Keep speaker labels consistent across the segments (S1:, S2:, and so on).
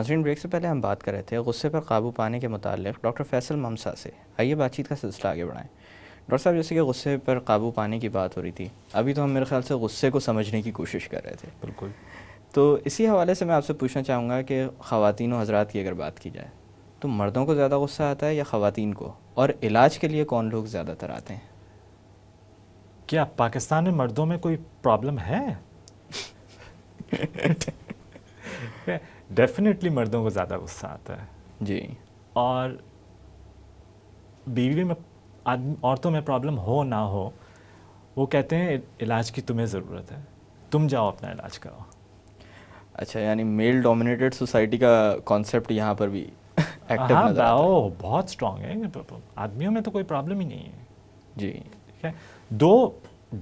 S1: नाजरीन ब्रेक से पहले हम बात कर रहे थे गुस्से पर काबू पाने के मतलब डॉक्टर फैसल ममसा से आइए बातचीत का सिलसिला आगे बढ़ाएँ डॉक्टर साहब जैसे कि गुस्से पर काबू पाने की बात हो रही थी अभी तो हम मेरे ख्याल से गुस्से को समझने की कोशिश कर रहे थे बिल्कुल तो इसी हवाले से मैं आपसे पूछना चाहूँगा कि ख़वान हजरात की अगर बात की जाए तो मर्दों को ज़्यादा गुस्सा आता है या ख़वान को और इलाज के लिए कौन लोग ज़्यादातर आते हैं क्या पाकिस्तान में मर्दों में कोई प्रॉब्लम है
S2: डेफिनेटली मर्दों को ज़्यादा गुस्सा आता है जी और बीवी में आदमी औरतों में प्रॉब्लम हो ना हो वो कहते हैं इलाज की तुम्हें ज़रूरत है तुम जाओ अपना इलाज करो
S1: अच्छा यानी मेल डोमिनेटेड सोसाइटी का कॉन्सेप्ट यहाँ पर भी एक्टिव हाँ बहुत स्ट्रांग है आदमियों में तो कोई प्रॉब्लम ही नहीं है जी ठीक
S2: है दो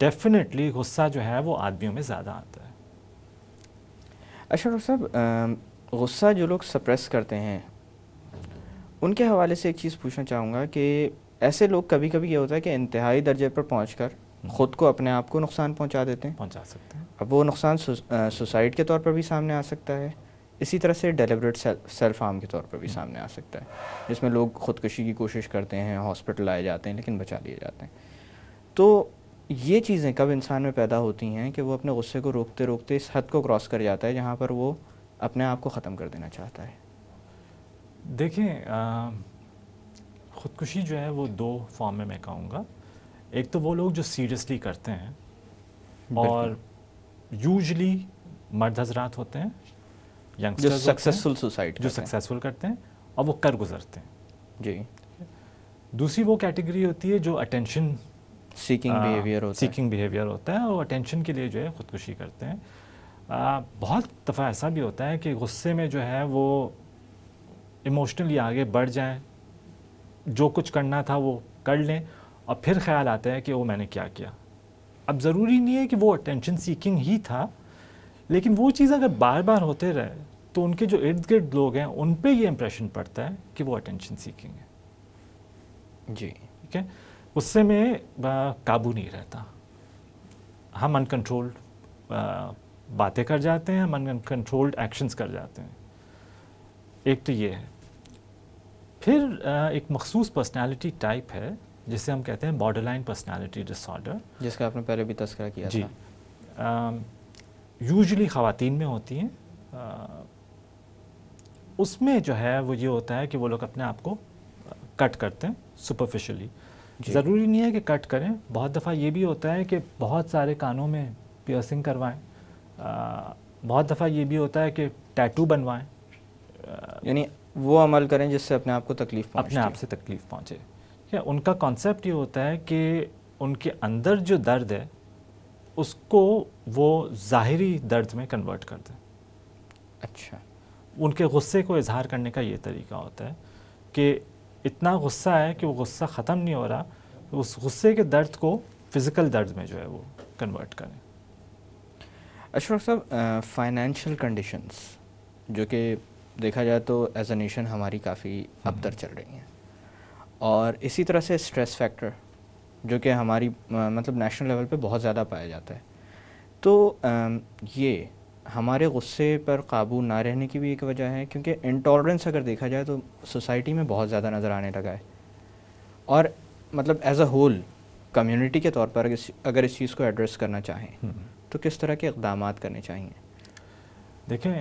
S2: डेफिनेटली गुस्सा जो है वो आदमियों में ज़्यादा आता है
S1: अच्छा डॉक्टर साहब गुस्सा जो लोग सप्रेस करते हैं उनके हवाले से एक चीज़ पूछना चाहूँगा कि ऐसे लोग कभी कभी ये होता है कि इंतहाई दर्जे पर पहुँच कर ख़ुद को अपने आप को नुकसान पहुँचा देते हैं पहुँचा सकते हैं अब वो नुकसान सुसाइड के तौर पर भी सामने आ सकता है इसी तरह से डेलिब्रेट सेल्फ हार्म के तौर पर भी हम्म। सामने आ सकता है जिसमें लोग खुदकुशी की कोशिश करते हैं हॉस्पिटल आए जाते हैं लेकिन बचा लिए जाते हैं तो ये चीज़ें कब इंसान में पैदा होती हैं कि वो अपने गुस्से को रोकते रोकते इस हद को क्रॉस कर जाता है जहाँ पर वो अपने आप को ख़त्म कर देना चाहता है देखें
S2: ख़ुदकुशी जो है वो दो फॉर्म में मैं कहूँगा एक तो वो लोग जो सीरियसली करते हैं और यूजली मर्द हजरात होते हैं जो सक्सेसफुल सोसाइटी जो सक्सेसफुल करते हैं और वो कर गुजरते हैं जी दूसरी वो कैटेगरी होती है जो अटेंशन
S1: सीकिंग बिहेवियर
S2: होता है सीकिंग बिहेवियर होता है और अटेंशन के लिए जो है ख़ुदकुशी करते हैं आ, बहुत दफ़ा ऐसा भी होता है कि गुस्से में जो है वो इमोशनली आगे बढ़ जाएं जो कुछ करना था वो कर लें और फिर ख्याल आता है कि वो मैंने क्या किया अब ज़रूरी नहीं है कि वो अटेंशन सीकिंग ही था लेकिन वो चीज़ अगर बार बार होते रहे तो उनके जो इर्द गिर्द लोग हैं उन पर ये इम्प्रेशन पड़ता है कि वो अटेंशन सीकिंग है जी ठीक है उससे में काबू नहीं रहता हम अनकंट्रोल्ड बातें कर जाते हैं हम अनकंट्रोल्ड एक्शंस कर जाते हैं एक तो ये है फिर एक मखसूस पर्सनालिटी टाइप है जिसे हम कहते हैं बॉर्डर लाइन पर्सनैलिटी डिसऑर्डर जिसका आपने पहले भी तस्करा किया जी यूजली ख़वान में होती हैं उसमें जो है वो ये होता है कि वो लोग अपने आप को कट करते हैं सुपरफिशली ज़रूरी नहीं है कि कट करें बहुत दफ़ा ये भी होता है कि बहुत सारे कानों में पियर्सिंग करवाएं बहुत दफ़ा ये भी होता है कि टैटू बनवाएं यानी वो अमल करें जिससे अपने आप को तकलीफ अपने आप से तकलीफ़ पहुँचे क्या उनका कॉन्सेप्ट ये होता है कि उनके अंदर जो दर्द है उसको वो ज़ाहरी दर्द में कन्वर्ट कर दें अच्छा उनके गुस्से को इजहार करने का ये तरीका होता है कि इतना गुस्सा है कि वो गुस्सा ख़त्म नहीं हो रहा उस गुस्से के दर्द
S1: को फ़िज़िकल दर्द में जो है वो कन्वर्ट करें अशरफ साहब फाइनेंशियल कंडीशंस जो कि देखा जाए तो एज अ नेशन हमारी काफ़ी अबतर चल रही हैं और इसी तरह से स्ट्रेस फैक्टर जो कि हमारी आ, मतलब नेशनल लेवल पे बहुत ज़्यादा पाया जाता है तो आ, ये हमारे गुस्से पर काबू ना रहने की भी एक वजह है क्योंकि इंटॉलरेंस अगर देखा जाए तो सोसाइटी में बहुत ज़्यादा नज़र आने लगा है और मतलब एज अ होल कम्युनिटी के तौर पर अगर इस चीज़ को एड्रेस करना चाहें हम्म। तो किस तरह के इकदाम करने चाहिए
S2: देखें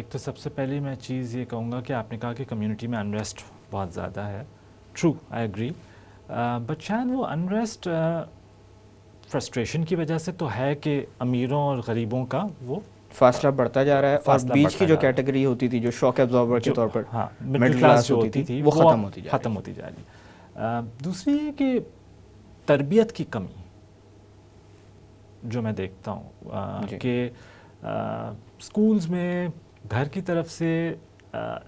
S2: एक तो सबसे पहले मैं चीज़ ये कहूँगा कि आपने कहा कि कम्युनिटी में अनरेस्ट बहुत ज़्यादा है ट्रू आई एग्री बट शायद वो अनरेस्ट फ्रस्ट्रेशन की वजह से तो है कि अमीरों और गरीबों का वो
S1: फासला बढ़ता जा रहा है और बीच की जो कैटेगरी होती थी जो शॉक एब्जॉर्बर के तौर पर हाँ मिडिल क्लास जो होती थी वो ख़त्म होती जा रही ख़त्म
S2: होती जा रही दूसरी ये कि तरबियत की कमी जो मैं देखता हूँ कि स्कूल्स में घर की तरफ से आ,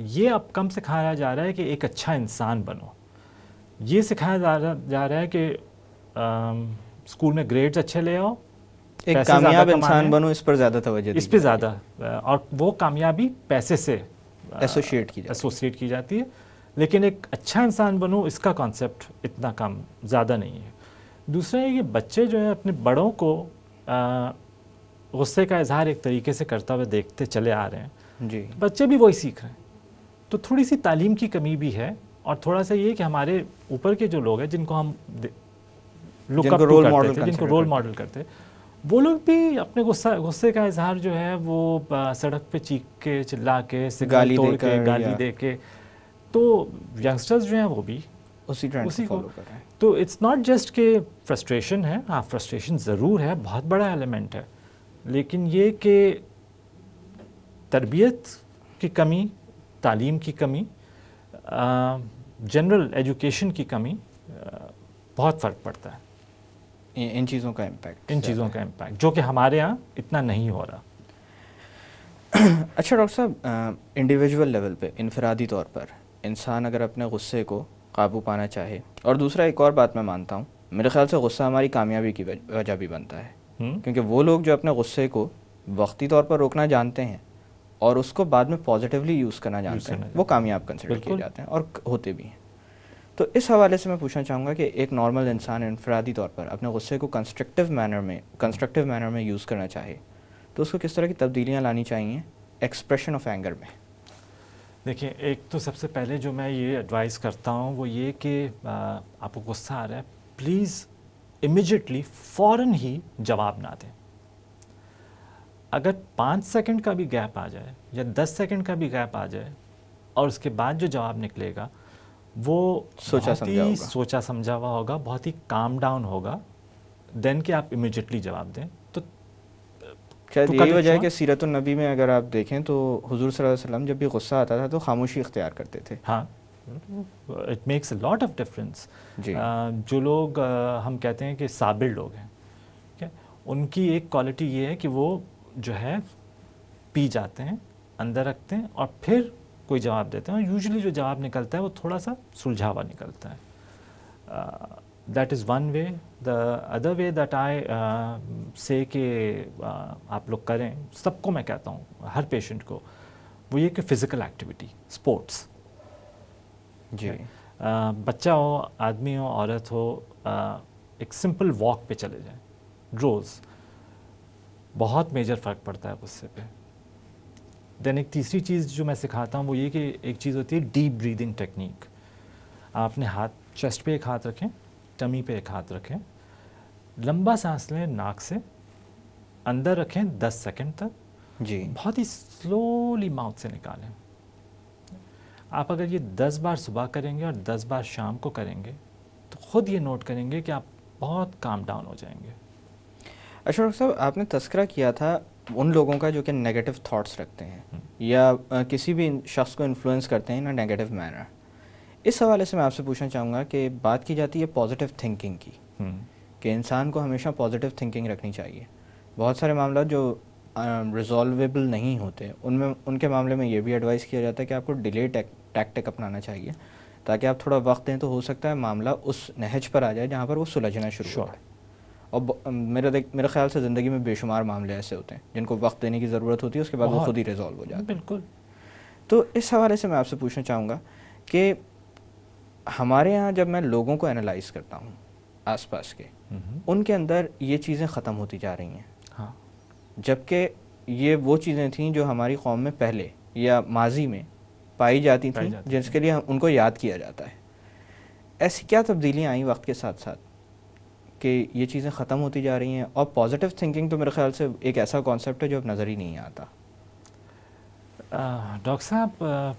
S2: ये अब कम सिखाया जा रहा है कि एक अच्छा इंसान बनो ये सिखाया जा, जा रहा है कि स्कूल में ग्रेड्स अच्छे ले आओ एक कामयाब इंसान बनो इस पर ज़्यादा तवज्जो इस पर ज़्यादा और वो कामयाबी पैसे से एसोशिएट की एसोशिएट की जाती है लेकिन एक अच्छा इंसान बनो इसका कॉन्सेप्ट इतना कम ज़्यादा नहीं है दूसरा ये कि बच्चे जो है अपने बड़ों को गुस्से का इजहार एक तरीके से करता हुआ देखते चले आ रहे हैं जी बच्चे भी वही सीख रहे हैं तो थोड़ी सी तालीम की कमी भी है और थोड़ा सा ये कि हमारे ऊपर के जो लोग हैं जिनको हम लुक रोल मॉडल करते जिनको रोल मॉडल करते वो लोग भी अपने गुस्सा गुस्से का इजहार जो है वो सड़क पे चीख के चिल्ला के गाली तोड़ के गाली दे के तो यंगस्टर्स जो हैं वो भी उसी ट्रेंड उसी को कर रहे हैं तो इट्स नॉट जस्ट के फ्रस्ट्रेशन है हाँ फ्रस्ट्रेशन ज़रूर है बहुत बड़ा एलिमेंट है लेकिन ये कि तरबियत की कमी तालीम की कमी जनरल एजुकेशन की कमी आ, बहुत फ़र्क
S1: पड़ता है इन, इन चीज़ों का इम्पैक्ट इन चीज़ों का इम्पैक्ट जो कि हमारे यहाँ इतना नहीं हो रहा अच्छा डॉक्टर साहब इंडिविजुअल लेवल पे इनफरादी तौर पर इंसान अगर अपने गुस्से को काबू पाना चाहे और दूसरा एक और बात मैं मानता हूँ मेरे ख्याल से गुस्सा हमारी कामयाबी की वजह भी बनता है हम्म। क्योंकि वो लोग जो अपने गुस्से को वक्ती तौर पर रोकना जानते हैं और उसको बाद में पॉजिटिवली यूज़ करना जानते हैं वो कामयाब कंसिडर किए जाते हैं और होते भी हैं तो इस हवाले से मैं पूछना चाहूँगा कि एक नॉर्मल इंसान इनफरादी तौर पर अपने गुस्से को कंस्ट्रक्टिव मैनर में कंस्ट्रक्टिव मैनर में यूज़ करना चाहे तो उसको किस तरह की तब्दीलियाँ लानी चाहिए एक्सप्रेशन ऑफ एंगर में
S2: देखिए एक तो सबसे पहले जो मैं ये एडवाइस करता हूँ वो ये कि आपको गुस्सा आ रहा है प्लीज़ इमिजिएटली फ़ौर ही जवाब ना दें अगर पाँच सेकंड का भी गैप आ जाए या दस सेकंड का भी गैप आ जाए और उसके बाद जो जवाब निकलेगा वो सोचा बहुत ही सोचा समझा हुआ होगा बहुत ही काम डाउन होगा देन के आप इमिजिएटली जवाब दें तो
S1: शायद तो यही वजह है कि सीरत नबी में अगर आप देखें तो हजूर सल्लम जब भी गुस्सा आता था तो खामोशी इख्तियार करते थे हाँ it makes lot of difference जो लोग
S2: uh, हम कहते हैं कि साबिर लोग हैं okay? उनकी एक क्वालिटी ये है कि वो जो है पी जाते हैं अंदर रखते हैं और फिर कोई जवाब देते हैं और यूजली जो जवाब निकलता है वो थोड़ा सा सुलझावा निकलता है uh, that is one way the other way that I say के uh, आप लोग करें सबको मैं कहता हूँ हर पेशेंट को वो ये कि फिज़िकल एक्टिविटी स्पोर्ट्स जी uh, बच्चा हो आदमी हो औरत हो uh, एक सिंपल वॉक पे चले जाएं रोज़ बहुत मेजर फ़र्क पड़ता है गुस्से पे देन एक तीसरी चीज़ जो मैं सिखाता हूँ वो ये कि एक चीज़ होती है डीप ब्रीदिंग टेक्निक आपने हाथ चेस्ट पे एक हाथ रखें टमी पे एक हाथ रखें लंबा सांस लें नाक से अंदर रखें दस सेकेंड तक जी बहुत ही स्लोली माउथ से निकालें आप अगर ये दस बार सुबह करेंगे और दस बार शाम को करेंगे तो ख़ुद ये नोट करेंगे कि आप बहुत काम डाउन हो जाएंगे
S1: अशोक साहब आपने तस्करा किया था उन लोगों का जो कि नेगेटिव थॉट्स रखते हैं हम्म। या किसी भी शख्स को इन्फ्लुएंस करते हैं इन नेगेटिव मैनर इस हवाले से मैं आपसे पूछना चाहूँगा कि बात की जाती है पॉजिटिव थिंकिंग की हम्म। कि इंसान को हमेशा पॉजिटिव थिंकिंग रखनी चाहिए बहुत सारे मामला जो रिजॉल्वेबल नहीं होते उनमें उनके मामले में ये भी एडवाइस किया जाता है कि आपको डिले टैक्टिक अपनाना चाहिए ताकि आप थोड़ा वक्त दें तो हो सकता है मामला उस नहज पर आ जाए जहाँ पर वो सुलझना शुरू हो और मेरा देख मेरे ख्याल से ज़िंदगी में बेशुमार मामले ऐसे होते हैं जिनको वक्त देने की ज़रूरत होती है उसके बाद वो खुद ही रिजॉल्व हो जाए बिल्कुल तो इस हवाले से मैं आपसे पूछना चाहूँगा कि हमारे यहाँ जब मैं लोगों को एनालाइज करता हूँ आसपास के हम्म। उनके अंदर ये चीज़ें ख़त्म होती जा रही हैं हाँ जबकि ये वो चीज़ें थी जो हमारी कौम में पहले या माजी में पाई जाती थी जिसके लिए उनको याद किया जाता है ऐसी क्या तब्दीलियाँ आई वक्त के साथ साथ कि ये चीज़ें ख़त्म होती जा रही हैं और पॉजिटिव थिंकिंग तो मेरे ख्याल से एक ऐसा कॉन्सेप्ट है जो अब नज़र ही नहीं आता डॉक्टर साहब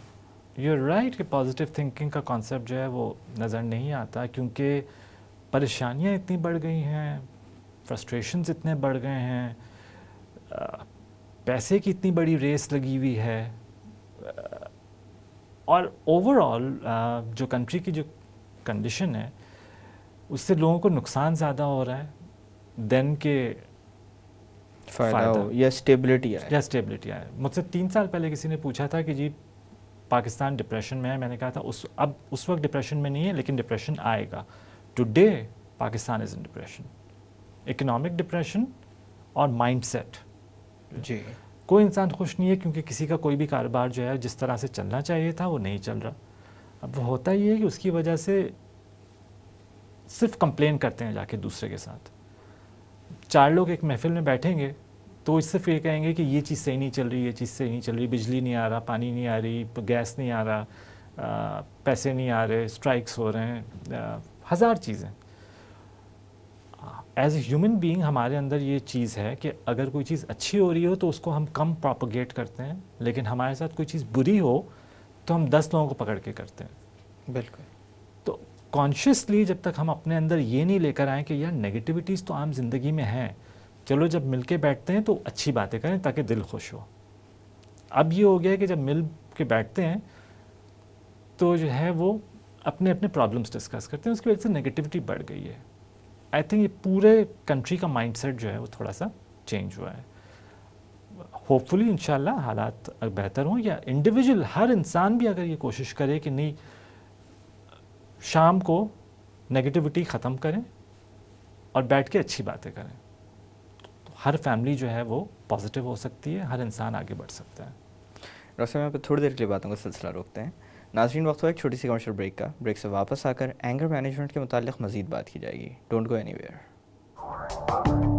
S2: यू राइट कि पॉजिटिव थिंकिंग का कॉन्सेप्ट जो है वो नज़र नहीं आता क्योंकि परेशानियाँ इतनी बढ़ गई हैं फ्रस्ट्रेशन इतने बढ़ गए हैं पैसे की इतनी बड़ी रेस लगी हुई है और ओवरऑल जो कंट्री की जो कंडीशन है उससे लोगों को नुकसान ज़्यादा हो रहा है देन के फ़ायदा हो या
S1: स्टेबिलिटी या
S2: स्टेबिलिटी आए मुझसे तीन साल पहले किसी ने पूछा था कि जी पाकिस्तान डिप्रेशन में है मैंने कहा था उस अब उस वक्त डिप्रेशन में नहीं है लेकिन डिप्रेशन आएगा today Pakistan is in depression economic depression और माइंडसेट जी कोई इंसान खुश नहीं है क्योंकि किसी का कोई भी कारोबार जो है जिस तरह से चलना चाहिए था वो नहीं चल रहा अब वो होता ही है कि उसकी वजह से सिर्फ कंप्लेन करते हैं जाके दूसरे के साथ चार लोग एक महफिल में बैठेंगे तो इससे फिर कहेंगे कि ये चीज़ सही नहीं चल रही ये चीज़ सही नहीं चल रही बिजली नहीं आ रहा पानी नहीं आ रही गैस नहीं आ रहा आ, पैसे नहीं आ रहे स्ट्राइक्स हो रहे हैं हज़ार चीज़ें एज ए ह्यूमन बीइंग हमारे अंदर ये चीज़ है कि अगर कोई चीज़ अच्छी हो रही हो तो उसको हम कम प्रोपोगेट करते हैं लेकिन हमारे साथ कोई चीज़ बुरी हो तो हम दस लोगों को पकड़ के करते हैं बिल्कुल तो कॉन्शियसली जब तक हम अपने अंदर ये नहीं लेकर आए कि यार नेगेटिविटीज़ तो आम जिंदगी में हैं चलो जब मिल के बैठते हैं तो अच्छी बातें करें ताकि दिल खुश हो अब ये हो गया कि जब मिल के बैठते हैं तो जो है वो अपने अपने प्रॉब्लम्स डिस्कस करते हैं उसकी वजह से नेगेटिविटी बढ़ गई है आई थिंक ये पूरे कंट्री का माइंडसेट जो है वो थोड़ा सा चेंज हुआ है होपफुली इन हालात बेहतर हों या इंडिविजुअल हर इंसान भी अगर ये कोशिश करे कि नहीं शाम को नेगेटिविटी ख़त्म करें और बैठ के अच्छी बातें करें हर फैमिली जो है वो पॉजिटिव हो सकती है हर इंसान आगे बढ़ सकता है
S1: डॉक्टर साहब यहाँ पर थोड़ी देर के लिए बातों का सिलसिला रोकते हैं नाजरीन वक्त हुआ एक छोटी सी कमर्शियल ब्रेक का ब्रेक से वापस आकर एंगर मैनेजमेंट के मुतालिक मजीद बात की जाएगी डोंट गो एनी वेयर